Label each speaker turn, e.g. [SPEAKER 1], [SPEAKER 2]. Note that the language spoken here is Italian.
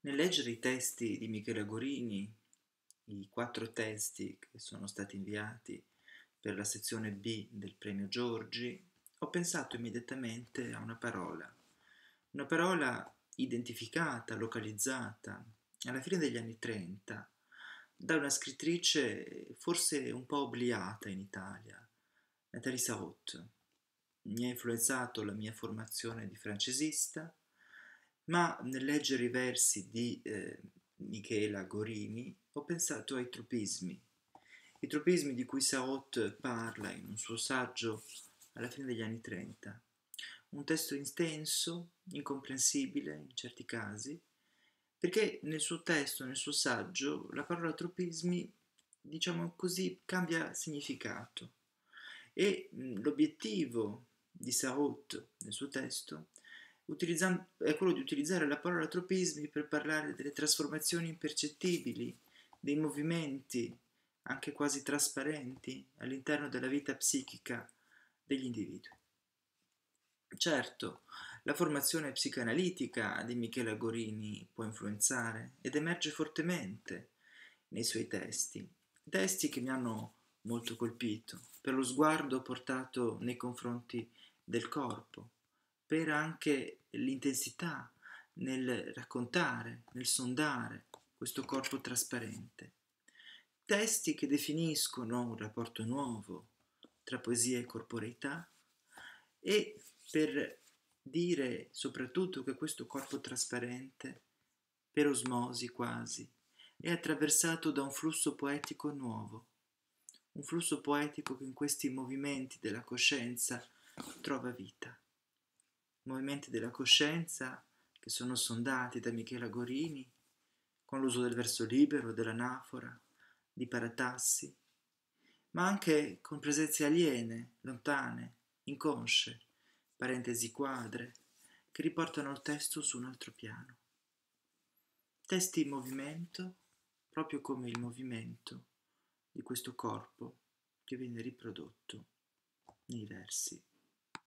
[SPEAKER 1] Nel leggere i testi di Michele Gorini, i quattro testi che sono stati inviati per la sezione B del premio Giorgi, ho pensato immediatamente a una parola, una parola identificata, localizzata, alla fine degli anni 30, da una scrittrice forse un po' obliata in Italia, Nathalie Saot. Mi ha influenzato la mia formazione di francesista, ma nel leggere i versi di eh, Michela Gorini ho pensato ai tropismi. I tropismi di cui Saot parla in un suo saggio alla fine degli anni 30. Un testo intenso, incomprensibile in certi casi, perché nel suo testo, nel suo saggio, la parola tropismi, diciamo così, cambia significato. E l'obiettivo di Saot nel suo testo è quello di utilizzare la parola tropismi per parlare delle trasformazioni impercettibili, dei movimenti, anche quasi trasparenti, all'interno della vita psichica degli individui. Certo, la formazione psicoanalitica di Michele Agorini può influenzare ed emerge fortemente nei suoi testi, testi che mi hanno molto colpito per lo sguardo portato nei confronti del corpo, per anche l'intensità nel raccontare, nel sondare questo corpo trasparente. Testi che definiscono un rapporto nuovo tra poesia e corporeità e per dire soprattutto che questo corpo trasparente, per osmosi quasi, è attraversato da un flusso poetico nuovo, un flusso poetico che in questi movimenti della coscienza trova vita movimenti della coscienza che sono sondati da Michela Gorini con l'uso del verso libero, dell'anafora, di paratassi, ma anche con presenze aliene, lontane, inconsce, parentesi quadre, che riportano il testo su un altro piano. Testi in movimento, proprio come il movimento di questo corpo che viene riprodotto nei versi.